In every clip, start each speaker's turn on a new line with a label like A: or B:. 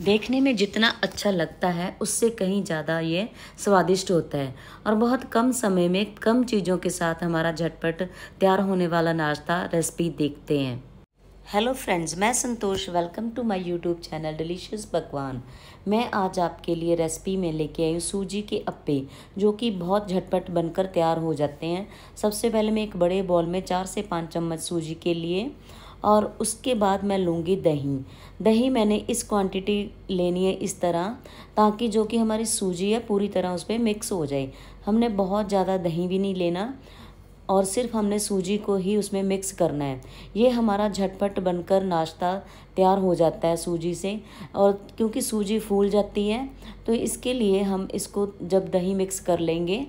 A: देखने में जितना अच्छा लगता है उससे कहीं ज़्यादा ये स्वादिष्ट होता है और बहुत कम समय में कम चीज़ों के साथ हमारा झटपट तैयार होने वाला नाश्ता रेसिपी देखते हैं हेलो फ्रेंड्स मैं Santosh welcome to my YouTube channel delicious Pakwan मैं आज आपके लिए रेसिपी में लेके आई हूँ सूजी के अप्पे जो कि बहुत झटपट बनकर तैयार हो जाते हैं सबसे पहले मैं एक बड़े बॉल में चार से पाँच चम्मच सूजी के लिए और उसके बाद मैं लूँगी दही दही मैंने इस क्वांटिटी लेनी है इस तरह ताकि जो कि हमारी सूजी है पूरी तरह उस पर मिक्स हो जाए हमने बहुत ज़्यादा दही भी नहीं लेना और सिर्फ हमने सूजी को ही उसमें मिक्स करना है ये हमारा झटपट बनकर नाश्ता तैयार हो जाता है सूजी से और क्योंकि सूजी फूल जाती है तो इसके लिए हम इसको जब दही मिक्स कर लेंगे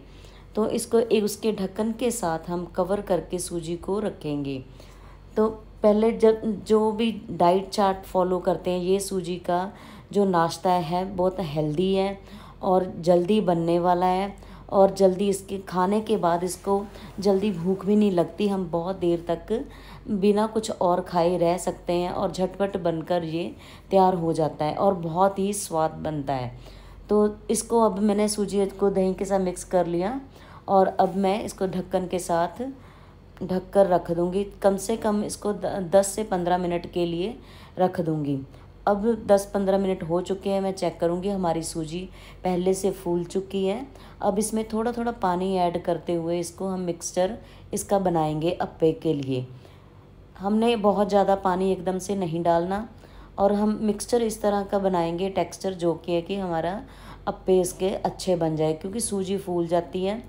A: तो इसको एक उसके ढक्कन के साथ हम कवर करके सूजी को रखेंगे तो पहले जब जो भी डाइट चार्ट फॉलो करते हैं ये सूजी का जो नाश्ता है बहुत हेल्दी है और जल्दी बनने वाला है और जल्दी इसके खाने के बाद इसको जल्दी भूख भी नहीं लगती हम बहुत देर तक बिना कुछ और खाए रह सकते हैं और झटपट बनकर ये तैयार हो जाता है और बहुत ही स्वाद बनता है तो इसको अब मैंने सूजी को दही के साथ मिक्स कर लिया और अब मैं इसको ढक्कन के साथ ढक कर रख दूँगी कम से कम इसको दस से पंद्रह मिनट के लिए रख दूँगी अब दस पंद्रह मिनट हो चुके हैं मैं चेक करूँगी हमारी सूजी पहले से फूल चुकी है अब इसमें थोड़ा थोड़ा पानी ऐड करते हुए इसको हम मिक्सचर इसका बनाएंगे अप्पे के लिए हमने बहुत ज़्यादा पानी एकदम से नहीं डालना और हम मिक्सचर इस तरह का बनाएंगे टेक्सचर जो कि है कि हमारा अप्पे इसके अच्छे बन जाए क्योंकि सूजी फूल जाती है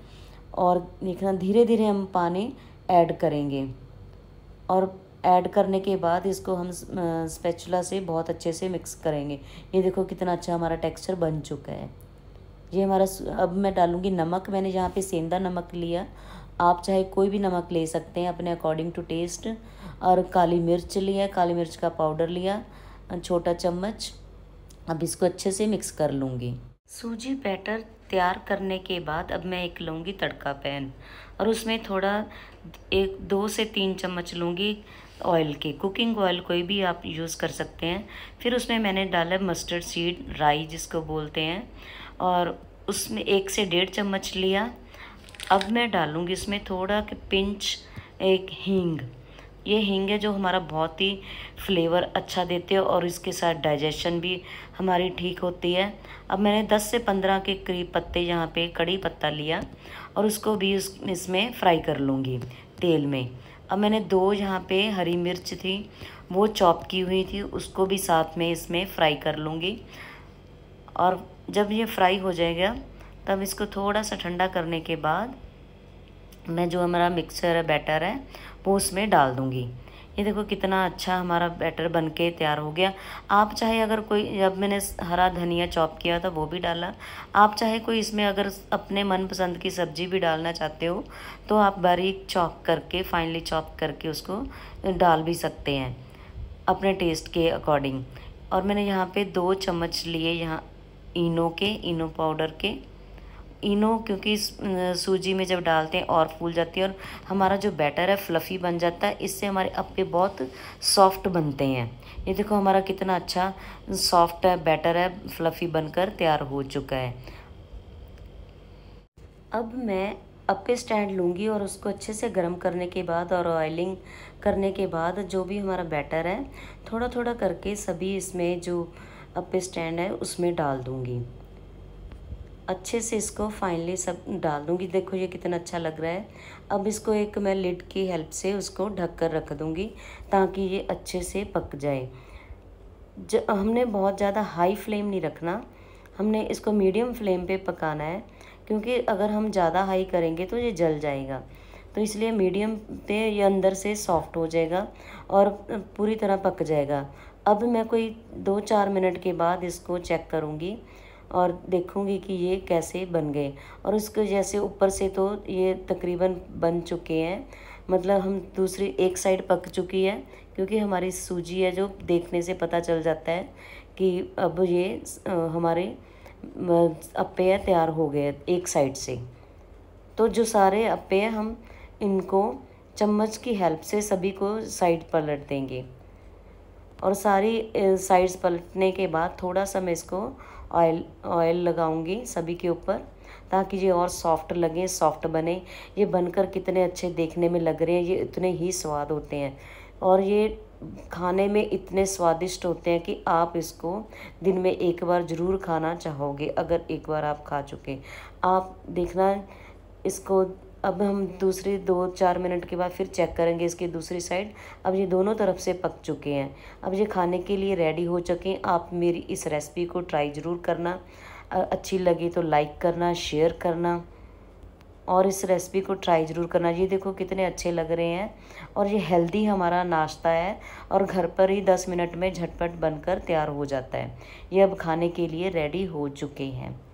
A: और देखना धीरे धीरे हम पानी ऐड करेंगे और ऐड करने के बाद इसको हम स्पेचुला से बहुत अच्छे से मिक्स करेंगे ये देखो कितना अच्छा हमारा टेक्सचर बन चुका है ये हमारा अब मैं डालूँगी नमक मैंने यहाँ पे सेंधा नमक लिया आप चाहे कोई भी नमक ले सकते हैं अपने अकॉर्डिंग टू टेस्ट और काली मिर्च लिया काली मिर्च का पाउडर लिया छोटा चम्मच अब इसको अच्छे से मिक्स कर लूँगी सूजी बैटर तैयार करने के बाद अब मैं एक लूँगी तड़का पैन और उसमें थोड़ा एक दो से तीन चम्मच लूँगी ऑयल के कुकिंग ऑयल कोई भी आप यूज़ कर सकते हैं फिर उसमें मैंने डाला मस्टर्ड सीड राई जिसको बोलते हैं और उसमें एक से डेढ़ चम्मच लिया अब मैं डालूँगी इसमें थोड़ा कि पिंच एक हींग ये हींग है जो हमारा बहुत ही फ्लेवर अच्छा देते हैं और इसके साथ डाइजेशन भी हमारी ठीक होती है अब मैंने 10 से 15 के करीब पत्ते यहाँ पे कड़ी पत्ता लिया और उसको भी उस इसमें फ्राई कर लूँगी तेल में अब मैंने दो यहाँ पे हरी मिर्च थी वो चॉप की हुई थी उसको भी साथ में इसमें फ्राई कर लूँगी और जब ये फ्राई हो जाएगा तब इसको थोड़ा सा ठंडा करने के बाद मैं जो हमारा मिक्सर है बैटर है वो उसमें डाल दूँगी ये देखो कितना अच्छा हमारा बैटर बन के तैयार हो गया आप चाहे अगर कोई जब मैंने हरा धनिया चॉप किया था वो भी डाला आप चाहे कोई इसमें अगर अपने मनपसंद की सब्ज़ी भी डालना चाहते हो तो आप बारीक चॉप करके फाइनली चॉप करके उसको डाल भी सकते हैं अपने टेस्ट के अकॉर्डिंग और मैंने यहाँ पे दो चम्मच लिए यहाँ इनो के इनो पाउडर के इनो क्योंकि सूजी में जब डालते हैं और फूल जाती है और हमारा जो बैटर है फ्लफ़ी बन जाता है इससे हमारे अप्पे बहुत सॉफ्ट बनते हैं ये देखो हमारा कितना अच्छा सॉफ्ट है बैटर है फ्लफ़ी बनकर तैयार हो चुका है अब मैं अप्पे स्टैंड लूँगी और उसको अच्छे से गर्म करने के बाद और ऑयलिंग करने के बाद जो भी हमारा बैटर है थोड़ा थोड़ा करके सभी इसमें जो अप्पे स्टैंड है उसमें डाल दूँगी अच्छे से इसको फाइनली सब डाल दूँगी देखो ये कितना अच्छा लग रहा है अब इसको एक मैं लिड की हेल्प से उसको ढक कर रख दूँगी ताकि ये अच्छे से पक जाए ज हमने बहुत ज़्यादा हाई फ्लेम नहीं रखना हमने इसको मीडियम फ्लेम पे पकाना है क्योंकि अगर हम ज़्यादा हाई करेंगे तो ये जल जाएगा तो इसलिए मीडियम पे ये अंदर से सॉफ्ट हो जाएगा और पूरी तरह पक जाएगा अब मैं कोई दो चार मिनट के बाद इसको चेक करूँगी और देखूंगी कि ये कैसे बन गए और उसके जैसे ऊपर से तो ये तकरीबन बन चुके हैं मतलब हम दूसरी एक साइड पक चुकी है क्योंकि हमारी सूजी है जो देखने से पता चल जाता है कि अब ये हमारे अप्पे तैयार हो गए एक साइड से तो जो सारे अप्पे हम इनको चम्मच की हेल्प से सभी को साइड पर लट देंगे और सारी साइड्स पलटने के बाद थोड़ा सा मैं इसको ऑयल ऑयल लगाऊंगी सभी के ऊपर ताकि ये और सॉफ्ट लगे सॉफ्ट बने ये बनकर कितने अच्छे देखने में लग रहे हैं ये इतने ही स्वाद होते हैं और ये खाने में इतने स्वादिष्ट होते हैं कि आप इसको दिन में एक बार ज़रूर खाना चाहोगे अगर एक बार आप खा चुके आप देखना इसको अब हम दूसरे दो चार मिनट के बाद फिर चेक करेंगे इसके दूसरी साइड अब ये दोनों तरफ से पक चुके हैं अब ये खाने के लिए रेडी हो चुके हैं आप मेरी इस रेसिपी को ट्राई ज़रूर करना अच्छी लगी तो लाइक करना शेयर करना और इस रेसिपी को ट्राई ज़रूर करना ये देखो कितने अच्छे लग रहे हैं और ये हेल्दी हमारा नाश्ता है और घर पर ही दस मिनट में झटपट बनकर तैयार हो जाता है ये अब खाने के लिए रेडी हो चुके हैं